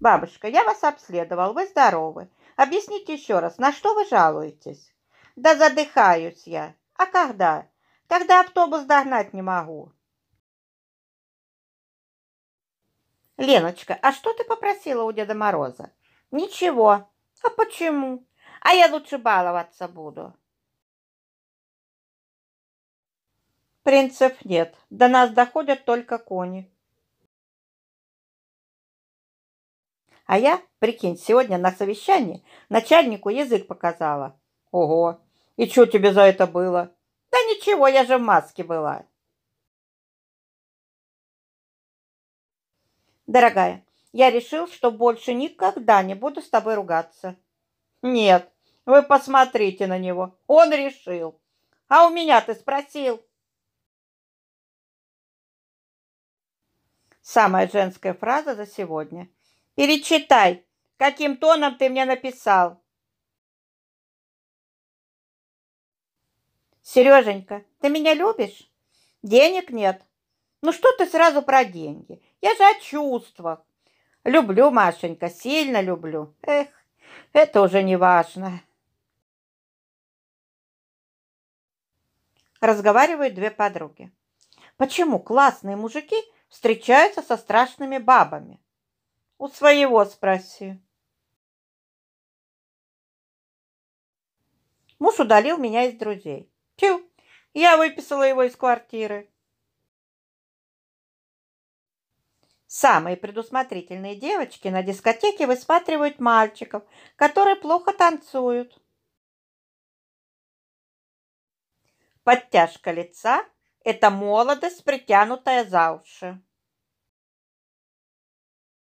«Бабушка, я вас обследовал, вы здоровы. Объясните еще раз, на что вы жалуетесь?» «Да задыхаюсь я. А когда? Когда автобус догнать не могу». «Леночка, а что ты попросила у Деда Мороза?» «Ничего. А почему? А я лучше баловаться буду». Принцев нет. До нас доходят только кони. А я, прикинь, сегодня на совещании начальнику язык показала. Ого, и что тебе за это было? Да ничего, я же в маске была. Дорогая, я решил, что больше никогда не буду с тобой ругаться. Нет, вы посмотрите на него. Он решил. А у меня ты спросил. Самая женская фраза за сегодня – Перечитай, каким тоном ты мне написал. Сереженька, ты меня любишь? Денег нет. Ну что ты сразу про деньги? Я же о чувствах. Люблю, Машенька, сильно люблю. Эх, это уже не важно. Разговаривают две подруги. Почему классные мужики встречаются со страшными бабами? У своего спроси. Муж удалил меня из друзей. Тю, я выписала его из квартиры. Самые предусмотрительные девочки на дискотеке высматривают мальчиков, которые плохо танцуют. Подтяжка лица – это молодость, притянутая за уши.